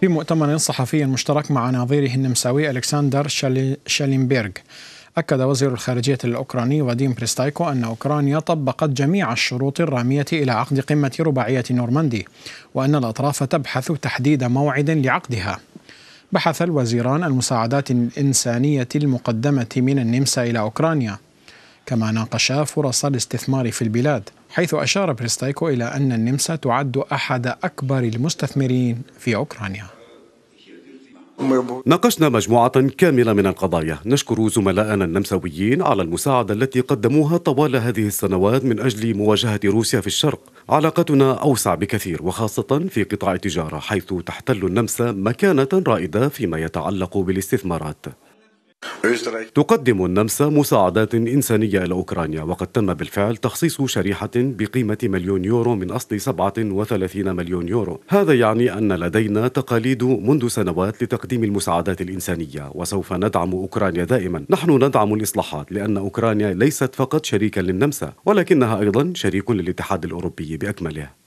في مؤتمر صحفي مشترك مع نظيره النمساوي ألكسندر شالينبيرغ أكد وزير الخارجية الأوكراني واديم بريستايكو أن أوكرانيا طبقت جميع الشروط الرامية إلى عقد قمة رباعية نورماندي وأن الأطراف تبحث تحديد موعد لعقدها بحث الوزيران المساعدات الإنسانية المقدمة من النمسا إلى أوكرانيا كما ناقشا فرص الاستثمار في البلاد حيث أشار بريستايكو إلى أن النمسا تعد أحد أكبر المستثمرين في أوكرانيا ناقشنا مجموعة كاملة من القضايا نشكر زملائنا النمساويين على المساعدة التي قدموها طوال هذه السنوات من أجل مواجهة روسيا في الشرق علاقتنا أوسع بكثير وخاصة في قطاع التجارة حيث تحتل النمسا مكانة رائدة فيما يتعلق بالاستثمارات تقدم النمسا مساعدات إنسانية إلى أوكرانيا وقد تم بالفعل تخصيص شريحة بقيمة مليون يورو من أصل 37 مليون يورو هذا يعني أن لدينا تقاليد منذ سنوات لتقديم المساعدات الإنسانية وسوف ندعم أوكرانيا دائما نحن ندعم الإصلاحات لأن أوكرانيا ليست فقط شريكا للنمسا ولكنها أيضا شريك للاتحاد الأوروبي بأكمله